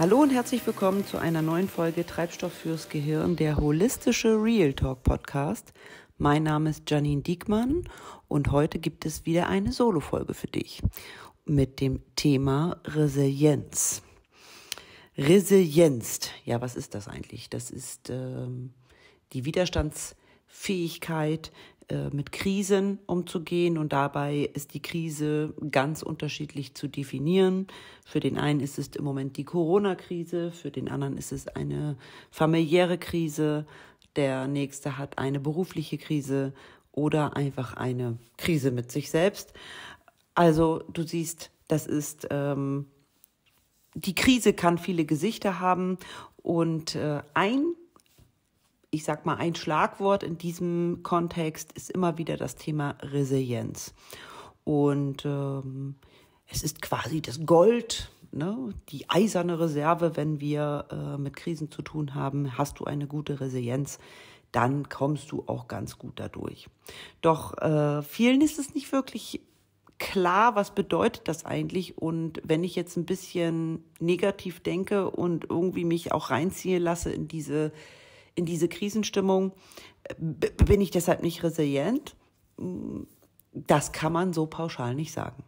Hallo und herzlich willkommen zu einer neuen Folge Treibstoff fürs Gehirn, der holistische Real Talk Podcast. Mein Name ist Janine Diekmann und heute gibt es wieder eine Solo-Folge für dich mit dem Thema Resilienz. Resilienz, ja, was ist das eigentlich? Das ist ähm, die Widerstandsfähigkeit, äh, mit Krisen umzugehen und dabei ist die Krise ganz unterschiedlich zu definieren. Für den einen ist es im Moment die Corona-Krise, für den anderen ist es eine familiäre Krise, der nächste hat eine berufliche Krise oder einfach eine Krise mit sich selbst. Also du siehst, das ist ähm, die Krise kann viele Gesichter haben und äh, ein ich sag mal, ein Schlagwort in diesem Kontext ist immer wieder das Thema Resilienz. Und ähm, es ist quasi das Gold, ne? die eiserne Reserve, wenn wir äh, mit Krisen zu tun haben. Hast du eine gute Resilienz, dann kommst du auch ganz gut dadurch. Doch äh, vielen ist es nicht wirklich klar, was bedeutet das eigentlich? Und wenn ich jetzt ein bisschen negativ denke und irgendwie mich auch reinziehen lasse in diese in diese Krisenstimmung bin ich deshalb nicht resilient. Das kann man so pauschal nicht sagen.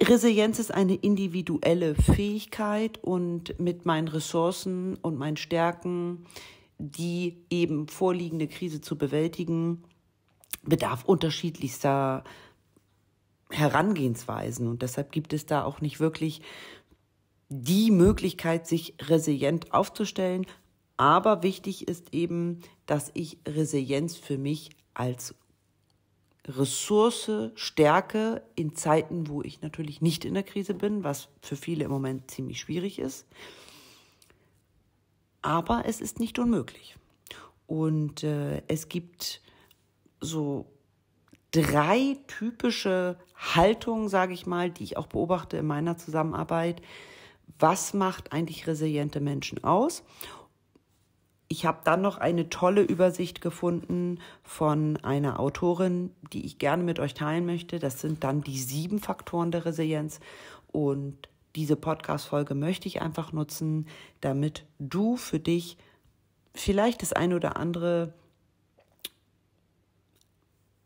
Resilienz ist eine individuelle Fähigkeit und mit meinen Ressourcen und meinen Stärken, die eben vorliegende Krise zu bewältigen, bedarf unterschiedlichster Herangehensweisen. Und deshalb gibt es da auch nicht wirklich die Möglichkeit, sich resilient aufzustellen, aber wichtig ist eben, dass ich Resilienz für mich als Ressource stärke in Zeiten, wo ich natürlich nicht in der Krise bin, was für viele im Moment ziemlich schwierig ist. Aber es ist nicht unmöglich. Und äh, es gibt so drei typische Haltungen, sage ich mal, die ich auch beobachte in meiner Zusammenarbeit. Was macht eigentlich resiliente Menschen aus? ich habe dann noch eine tolle Übersicht gefunden von einer Autorin, die ich gerne mit euch teilen möchte. Das sind dann die sieben Faktoren der Resilienz. Und diese Podcast-Folge möchte ich einfach nutzen, damit du für dich vielleicht das eine oder andere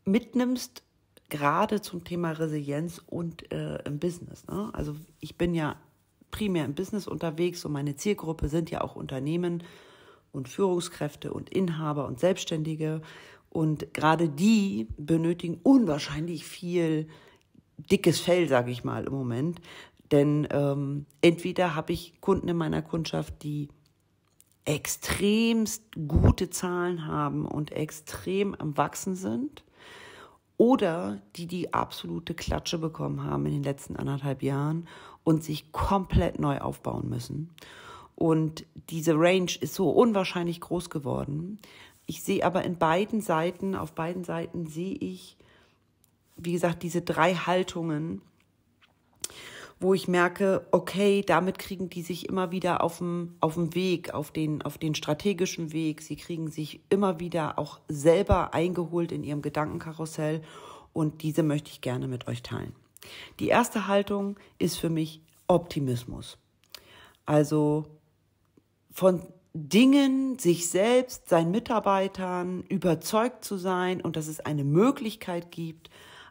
mitnimmst, gerade zum Thema Resilienz und äh, im Business. Ne? Also ich bin ja primär im Business unterwegs und meine Zielgruppe sind ja auch Unternehmen und Führungskräfte und Inhaber und Selbstständige. Und gerade die benötigen unwahrscheinlich viel dickes Fell, sage ich mal, im Moment. Denn ähm, entweder habe ich Kunden in meiner Kundschaft, die extremst gute Zahlen haben und extrem am Wachsen sind, oder die die absolute Klatsche bekommen haben in den letzten anderthalb Jahren und sich komplett neu aufbauen müssen. Und diese Range ist so unwahrscheinlich groß geworden. Ich sehe aber in beiden Seiten, auf beiden Seiten sehe ich, wie gesagt, diese drei Haltungen, wo ich merke, okay, damit kriegen die sich immer wieder auf dem, auf dem Weg, auf den, auf den strategischen Weg. Sie kriegen sich immer wieder auch selber eingeholt in ihrem Gedankenkarussell. Und diese möchte ich gerne mit euch teilen. Die erste Haltung ist für mich Optimismus. Also von Dingen, sich selbst, seinen Mitarbeitern überzeugt zu sein und dass es eine Möglichkeit gibt,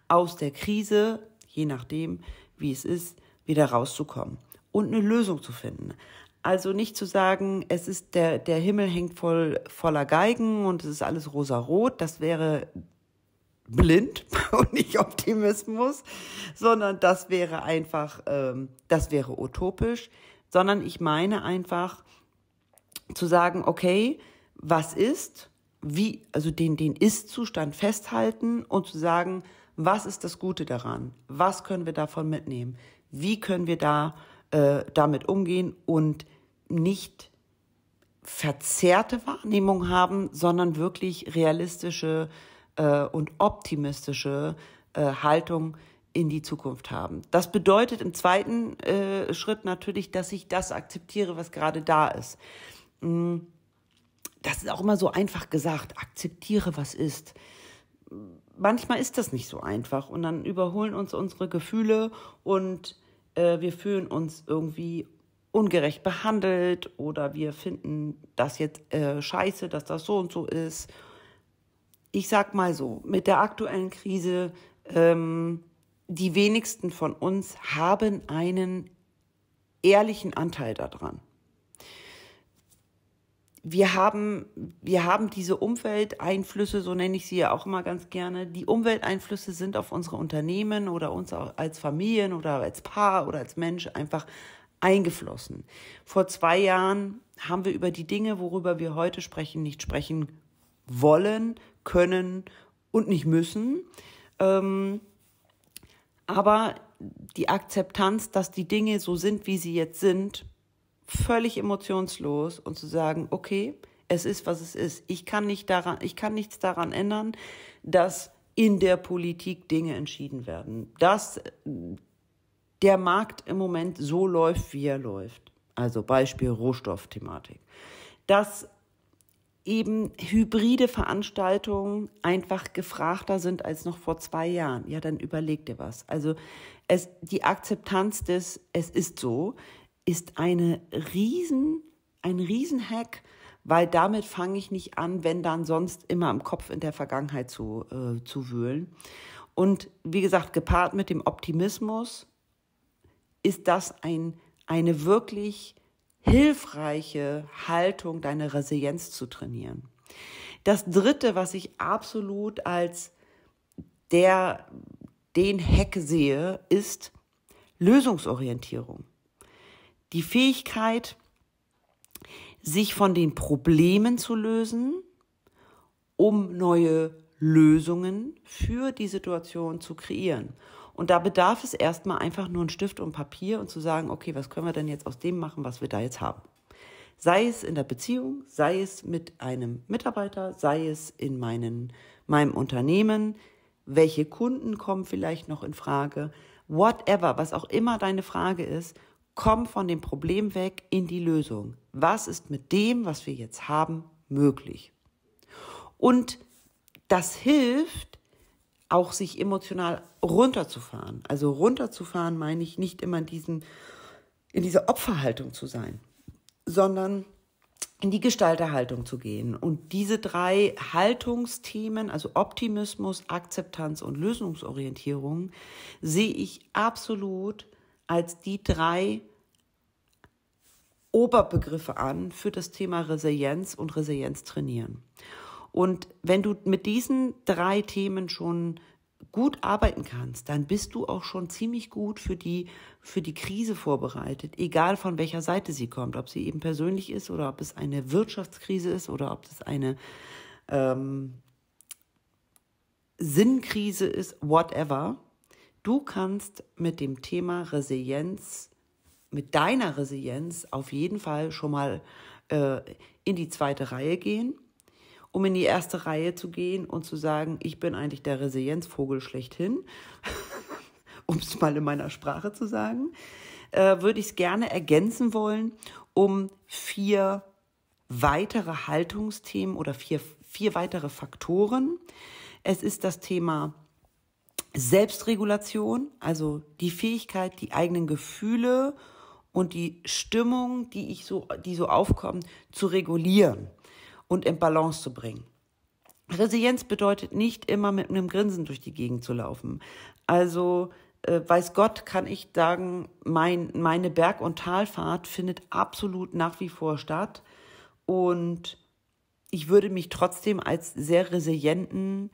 aus der Krise, je nachdem, wie es ist, wieder rauszukommen und eine Lösung zu finden. Also nicht zu sagen, es ist der, der Himmel hängt voll, voller Geigen und es ist alles rosarot, das wäre blind und nicht Optimismus, sondern das wäre einfach, ähm, das wäre utopisch, sondern ich meine einfach, zu sagen, okay, was ist, wie, also den, den Ist-Zustand festhalten und zu sagen, was ist das Gute daran? Was können wir davon mitnehmen? Wie können wir da äh, damit umgehen und nicht verzerrte Wahrnehmung haben, sondern wirklich realistische äh, und optimistische äh, Haltung in die Zukunft haben. Das bedeutet im zweiten äh, Schritt natürlich, dass ich das akzeptiere, was gerade da ist. Mm, das ist auch immer so einfach gesagt, akzeptiere, was ist. Manchmal ist das nicht so einfach und dann überholen uns unsere Gefühle und äh, wir fühlen uns irgendwie ungerecht behandelt oder wir finden das jetzt äh, scheiße, dass das so und so ist. Ich sag mal so, mit der aktuellen Krise, ähm, die wenigsten von uns haben einen ehrlichen Anteil daran wir haben, wir haben diese Umwelteinflüsse, so nenne ich sie ja auch immer ganz gerne. Die Umwelteinflüsse sind auf unsere Unternehmen oder uns als Familien oder als Paar oder als Mensch einfach eingeflossen. Vor zwei Jahren haben wir über die Dinge, worüber wir heute sprechen, nicht sprechen wollen, können und nicht müssen. Ähm, aber die Akzeptanz, dass die Dinge so sind, wie sie jetzt sind, völlig emotionslos und zu sagen, okay, es ist, was es ist. Ich kann nicht daran, ich kann nichts daran ändern, dass in der Politik Dinge entschieden werden. Dass äh, der Markt im Moment so läuft, wie er läuft. Also Beispiel Rohstoffthematik. Dass eben hybride Veranstaltungen einfach gefragter sind als noch vor zwei Jahren. Ja, dann überleg dir was. Also es, die Akzeptanz des, es ist so, ist eine riesen, ein Riesenhack, weil damit fange ich nicht an, wenn dann sonst immer im Kopf in der Vergangenheit zu, äh, zu wühlen. Und wie gesagt, gepaart mit dem Optimismus ist das ein, eine wirklich hilfreiche Haltung, deine Resilienz zu trainieren. Das Dritte, was ich absolut als der, den Hack sehe, ist Lösungsorientierung die Fähigkeit, sich von den Problemen zu lösen, um neue Lösungen für die Situation zu kreieren. Und da bedarf es erstmal einfach nur ein Stift und Papier und zu sagen, okay, was können wir denn jetzt aus dem machen, was wir da jetzt haben? Sei es in der Beziehung, sei es mit einem Mitarbeiter, sei es in meinen, meinem Unternehmen, welche Kunden kommen vielleicht noch in Frage, whatever, was auch immer deine Frage ist, komm von dem Problem weg in die Lösung. Was ist mit dem, was wir jetzt haben, möglich? Und das hilft, auch sich emotional runterzufahren. Also runterzufahren meine ich nicht immer in, diesem, in dieser Opferhaltung zu sein, sondern in die Gestalterhaltung zu gehen. Und diese drei Haltungsthemen, also Optimismus, Akzeptanz und Lösungsorientierung, sehe ich absolut als die drei Oberbegriffe an für das Thema Resilienz und Resilienz trainieren. Und wenn du mit diesen drei Themen schon gut arbeiten kannst, dann bist du auch schon ziemlich gut für die, für die Krise vorbereitet, egal von welcher Seite sie kommt, ob sie eben persönlich ist oder ob es eine Wirtschaftskrise ist oder ob es eine ähm, Sinnkrise ist, whatever. Du kannst mit dem Thema Resilienz, mit deiner Resilienz auf jeden Fall schon mal äh, in die zweite Reihe gehen, um in die erste Reihe zu gehen und zu sagen, ich bin eigentlich der Resilienzvogel schlechthin, um es mal in meiner Sprache zu sagen, äh, würde ich es gerne ergänzen wollen um vier weitere Haltungsthemen oder vier, vier weitere Faktoren. Es ist das Thema Selbstregulation, also die Fähigkeit, die eigenen Gefühle und die Stimmung, die ich so, die so aufkommen, zu regulieren und in Balance zu bringen. Resilienz bedeutet nicht immer mit einem Grinsen durch die Gegend zu laufen. Also äh, weiß Gott kann ich sagen, mein, meine Berg- und Talfahrt findet absolut nach wie vor statt und ich würde mich trotzdem als sehr resilienten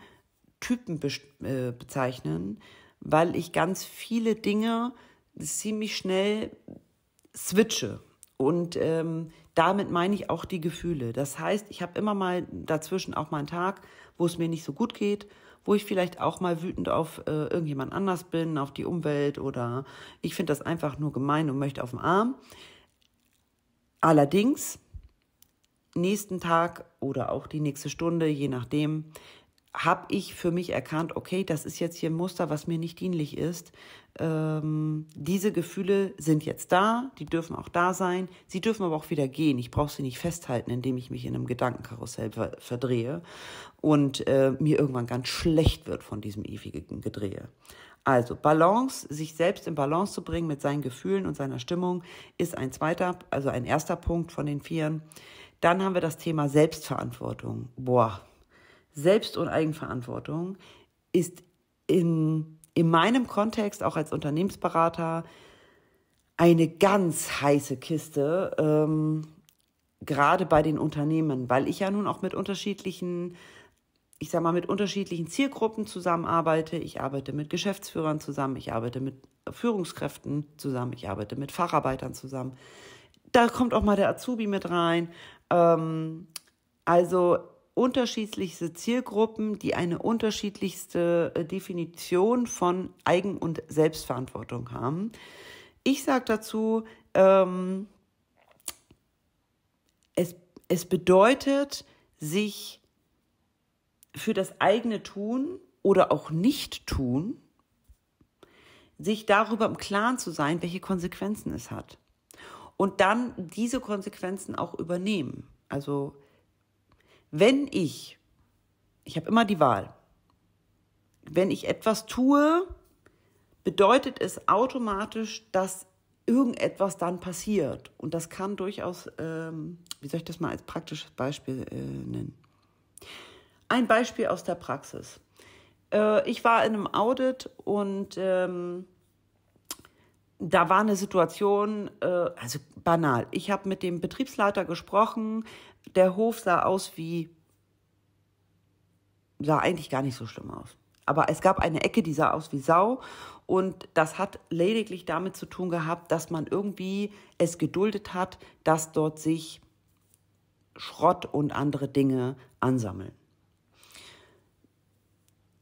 Typen be äh, bezeichnen, weil ich ganz viele Dinge ziemlich schnell switche. Und ähm, damit meine ich auch die Gefühle. Das heißt, ich habe immer mal dazwischen auch mal einen Tag, wo es mir nicht so gut geht, wo ich vielleicht auch mal wütend auf äh, irgendjemand anders bin, auf die Umwelt oder ich finde das einfach nur gemein und möchte auf den Arm. Allerdings, nächsten Tag oder auch die nächste Stunde, je nachdem, habe ich für mich erkannt, okay, das ist jetzt hier ein Muster, was mir nicht dienlich ist. Ähm, diese Gefühle sind jetzt da, die dürfen auch da sein, sie dürfen aber auch wieder gehen. Ich brauche sie nicht festhalten, indem ich mich in einem Gedankenkarussell verdrehe und äh, mir irgendwann ganz schlecht wird von diesem ewigen Gedrehe. Also Balance, sich selbst in Balance zu bringen mit seinen Gefühlen und seiner Stimmung, ist ein zweiter, also ein erster Punkt von den vieren. Dann haben wir das Thema Selbstverantwortung. Boah, selbst- und Eigenverantwortung ist in, in meinem Kontext, auch als Unternehmensberater, eine ganz heiße Kiste, ähm, gerade bei den Unternehmen, weil ich ja nun auch mit unterschiedlichen, ich sag mal, mit unterschiedlichen Zielgruppen zusammenarbeite. Ich arbeite mit Geschäftsführern zusammen, ich arbeite mit Führungskräften zusammen, ich arbeite mit Facharbeitern zusammen. Da kommt auch mal der Azubi mit rein. Ähm, also unterschiedlichste Zielgruppen, die eine unterschiedlichste äh, Definition von Eigen- und Selbstverantwortung haben. Ich sage dazu, ähm, es, es bedeutet, sich für das eigene Tun oder auch Nicht-Tun, sich darüber im Klaren zu sein, welche Konsequenzen es hat. Und dann diese Konsequenzen auch übernehmen. Also wenn ich, ich habe immer die Wahl, wenn ich etwas tue, bedeutet es automatisch, dass irgendetwas dann passiert. Und das kann durchaus, ähm, wie soll ich das mal als praktisches Beispiel äh, nennen? Ein Beispiel aus der Praxis. Äh, ich war in einem Audit und ähm, da war eine Situation, äh, also banal. Ich habe mit dem Betriebsleiter gesprochen, der Hof sah aus wie, sah eigentlich gar nicht so schlimm aus. Aber es gab eine Ecke, die sah aus wie Sau. Und das hat lediglich damit zu tun gehabt, dass man irgendwie es geduldet hat, dass dort sich Schrott und andere Dinge ansammeln.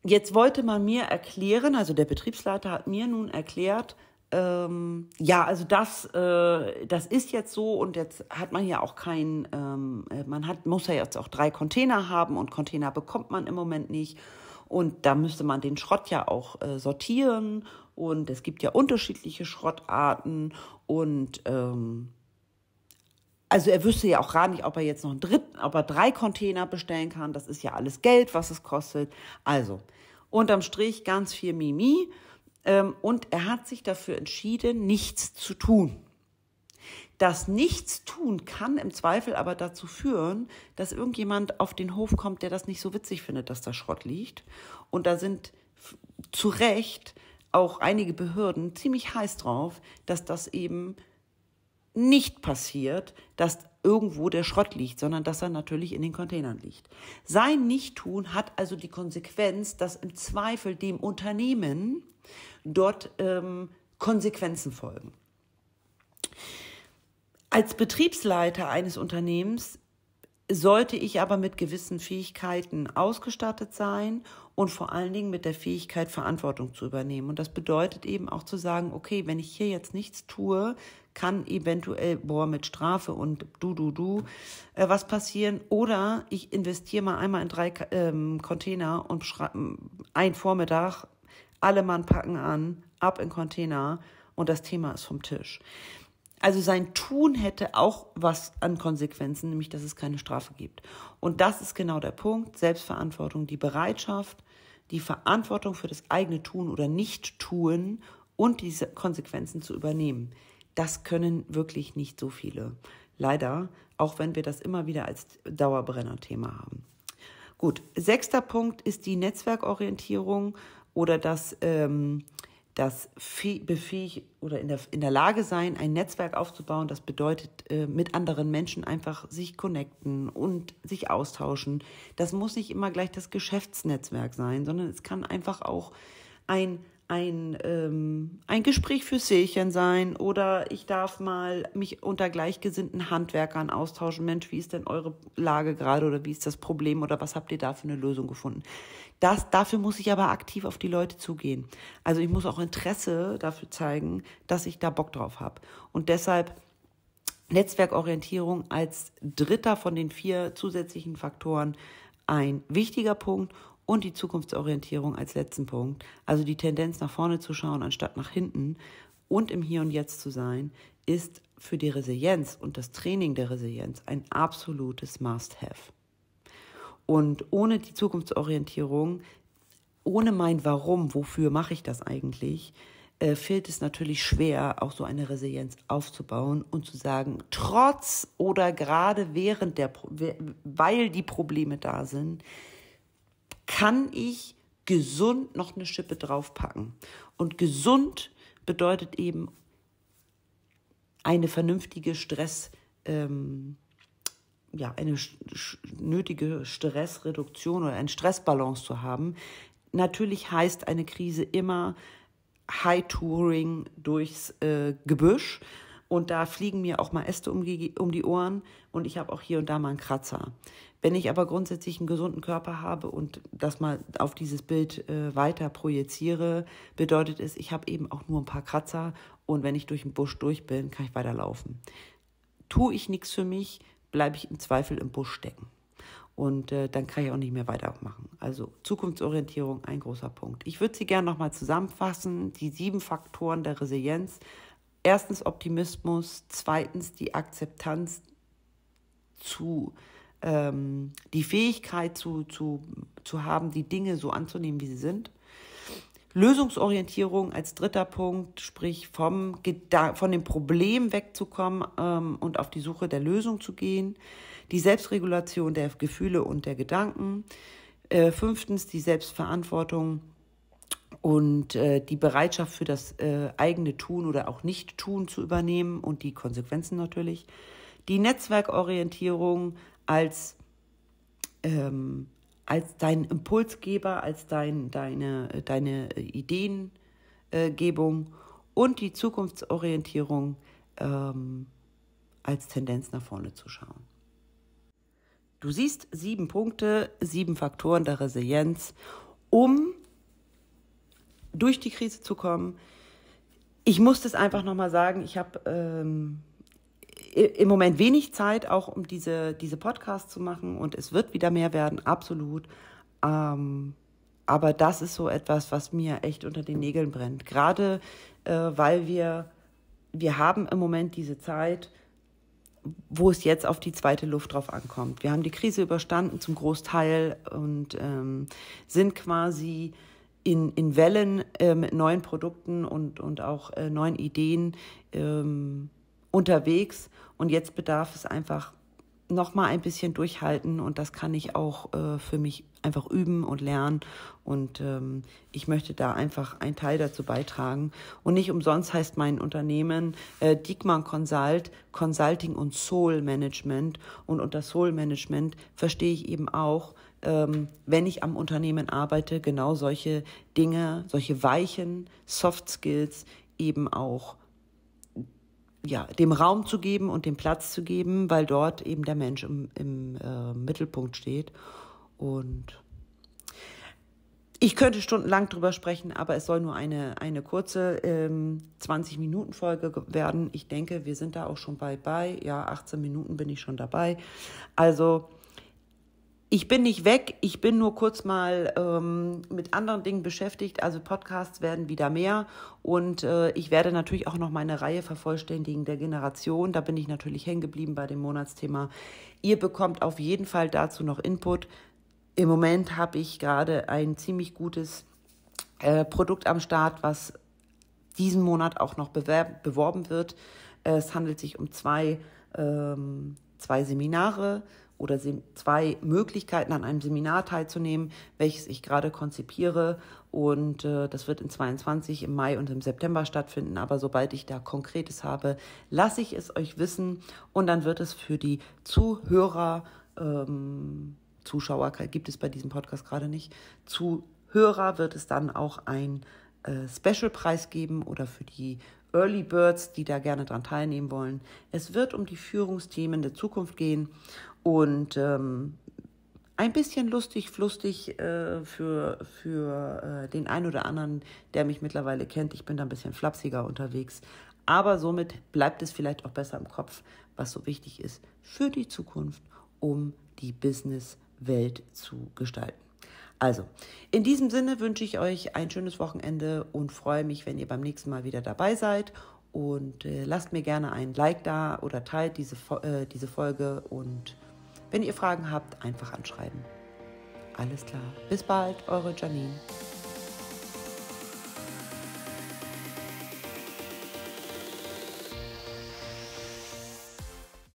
Jetzt wollte man mir erklären, also der Betriebsleiter hat mir nun erklärt, ähm, ja, also das, äh, das ist jetzt so und jetzt hat man ja auch keinen, ähm, äh, man hat, muss ja jetzt auch drei Container haben und Container bekommt man im Moment nicht. Und da müsste man den Schrott ja auch äh, sortieren und es gibt ja unterschiedliche Schrottarten und ähm, also er wüsste ja auch gar nicht, ob er jetzt noch einen dritten, ob er drei Container bestellen kann. Das ist ja alles Geld, was es kostet. Also unterm Strich ganz viel Mimi. Ähm, und er hat sich dafür entschieden, nichts zu tun. Das Nichtstun kann im Zweifel aber dazu führen, dass irgendjemand auf den Hof kommt, der das nicht so witzig findet, dass da Schrott liegt. Und da sind zu Recht auch einige Behörden ziemlich heiß drauf, dass das eben nicht passiert, dass irgendwo der Schrott liegt, sondern dass er natürlich in den Containern liegt. Sein Nichttun hat also die Konsequenz, dass im Zweifel dem Unternehmen dort ähm, Konsequenzen folgen. Als Betriebsleiter eines Unternehmens sollte ich aber mit gewissen Fähigkeiten ausgestattet sein und vor allen Dingen mit der Fähigkeit, Verantwortung zu übernehmen. Und das bedeutet eben auch zu sagen, okay, wenn ich hier jetzt nichts tue, kann eventuell, boah, mit Strafe und du, du, du, äh, was passieren. Oder ich investiere mal einmal in drei ähm, Container und ein Vormittag, alle Mann packen an, ab in Container und das Thema ist vom Tisch. Also sein Tun hätte auch was an Konsequenzen, nämlich dass es keine Strafe gibt. Und das ist genau der Punkt, Selbstverantwortung, die Bereitschaft, die Verantwortung für das eigene Tun oder Nicht-Tun und diese Konsequenzen zu übernehmen das können wirklich nicht so viele. Leider, auch wenn wir das immer wieder als Dauerbrenner-Thema haben. Gut, sechster Punkt ist die Netzwerkorientierung oder das, ähm, das befähig oder in der, in der Lage sein, ein Netzwerk aufzubauen. Das bedeutet, äh, mit anderen Menschen einfach sich connecten und sich austauschen. Das muss nicht immer gleich das Geschäftsnetzwerk sein, sondern es kann einfach auch ein ein, ähm, ein Gespräch für Seelchen sein oder ich darf mal mich unter gleichgesinnten Handwerkern austauschen. Mensch, wie ist denn eure Lage gerade oder wie ist das Problem oder was habt ihr da für eine Lösung gefunden? Das, dafür muss ich aber aktiv auf die Leute zugehen. Also ich muss auch Interesse dafür zeigen, dass ich da Bock drauf habe. Und deshalb Netzwerkorientierung als dritter von den vier zusätzlichen Faktoren ein wichtiger Punkt und die Zukunftsorientierung als letzten Punkt, also die Tendenz nach vorne zu schauen, anstatt nach hinten und im Hier und Jetzt zu sein, ist für die Resilienz und das Training der Resilienz ein absolutes Must-Have. Und ohne die Zukunftsorientierung, ohne mein Warum, wofür mache ich das eigentlich, äh, fehlt es natürlich schwer, auch so eine Resilienz aufzubauen und zu sagen, trotz oder gerade während der, weil die Probleme da sind, kann ich gesund noch eine Schippe draufpacken. Und gesund bedeutet eben eine vernünftige Stress, ähm, ja, eine nötige Stressreduktion oder eine Stressbalance zu haben. Natürlich heißt eine Krise immer High Touring durchs äh, Gebüsch und da fliegen mir auch mal Äste um die, um die Ohren und ich habe auch hier und da mal einen Kratzer. Wenn ich aber grundsätzlich einen gesunden Körper habe und das mal auf dieses Bild äh, weiter projiziere, bedeutet es, ich habe eben auch nur ein paar Kratzer und wenn ich durch den Busch durch bin, kann ich weiterlaufen. Tue ich nichts für mich, bleibe ich im Zweifel im Busch stecken. Und äh, dann kann ich auch nicht mehr weitermachen. Also Zukunftsorientierung, ein großer Punkt. Ich würde sie gerne nochmal zusammenfassen. Die sieben Faktoren der Resilienz erstens Optimismus, zweitens die Akzeptanz zu, ähm, die Fähigkeit zu, zu, zu haben, die Dinge so anzunehmen, wie sie sind. Lösungsorientierung als dritter Punkt, sprich vom, von dem Problem wegzukommen ähm, und auf die Suche der Lösung zu gehen. Die Selbstregulation der Gefühle und der Gedanken. Äh, fünftens die Selbstverantwortung und äh, die Bereitschaft für das äh, eigene Tun oder auch Nicht-Tun zu übernehmen und die Konsequenzen natürlich. Die Netzwerkorientierung als, ähm, als dein Impulsgeber, als dein, deine, deine Ideengebung und die Zukunftsorientierung ähm, als Tendenz nach vorne zu schauen. Du siehst sieben Punkte, sieben Faktoren der Resilienz, um durch die Krise zu kommen. Ich muss das einfach nochmal sagen, ich habe ähm, im Moment wenig Zeit, auch um diese, diese Podcasts zu machen und es wird wieder mehr werden, absolut. Ähm, aber das ist so etwas, was mir echt unter den Nägeln brennt. Gerade äh, weil wir, wir haben im Moment diese Zeit, wo es jetzt auf die zweite Luft drauf ankommt. Wir haben die Krise überstanden zum Großteil und ähm, sind quasi in, in Wellen äh, mit neuen Produkten und, und auch äh, neuen Ideen ähm, unterwegs. Und jetzt bedarf es einfach nochmal ein bisschen durchhalten und das kann ich auch äh, für mich einfach üben und lernen. Und ähm, ich möchte da einfach einen Teil dazu beitragen. Und nicht umsonst heißt mein Unternehmen äh, Diekmann Consult, Consulting und Soul Management. Und unter Soul Management verstehe ich eben auch, ähm, wenn ich am Unternehmen arbeite, genau solche Dinge, solche weichen Soft Skills eben auch ja, dem Raum zu geben und dem Platz zu geben, weil dort eben der Mensch im, im äh, Mittelpunkt steht. Und ich könnte stundenlang drüber sprechen, aber es soll nur eine, eine kurze ähm, 20-Minuten-Folge werden. Ich denke, wir sind da auch schon bald bei. Ja, 18 Minuten bin ich schon dabei. Also ich bin nicht weg, ich bin nur kurz mal ähm, mit anderen Dingen beschäftigt. Also Podcasts werden wieder mehr und äh, ich werde natürlich auch noch meine Reihe vervollständigen der Generation. Da bin ich natürlich hängen geblieben bei dem Monatsthema. Ihr bekommt auf jeden Fall dazu noch Input. Im Moment habe ich gerade ein ziemlich gutes äh, Produkt am Start, was diesen Monat auch noch bewerb, beworben wird. Es handelt sich um zwei, ähm, zwei Seminare oder zwei Möglichkeiten an einem Seminar teilzunehmen, welches ich gerade konzipiere. Und äh, das wird in 22 im Mai und im September stattfinden. Aber sobald ich da Konkretes habe, lasse ich es euch wissen. Und dann wird es für die Zuhörer, ähm, Zuschauer gibt es bei diesem Podcast gerade nicht, Zuhörer wird es dann auch ein äh, Special-Preis geben oder für die Early Birds, die da gerne dran teilnehmen wollen. Es wird um die Führungsthemen der Zukunft gehen und ähm, ein bisschen lustig, flustig äh, für, für äh, den einen oder anderen, der mich mittlerweile kennt. Ich bin da ein bisschen flapsiger unterwegs. Aber somit bleibt es vielleicht auch besser im Kopf, was so wichtig ist für die Zukunft, um die Businesswelt zu gestalten. Also, in diesem Sinne wünsche ich euch ein schönes Wochenende und freue mich, wenn ihr beim nächsten Mal wieder dabei seid. Und äh, lasst mir gerne ein Like da oder teilt diese, äh, diese Folge und wenn ihr Fragen habt, einfach anschreiben. Alles klar. Bis bald, eure Janine.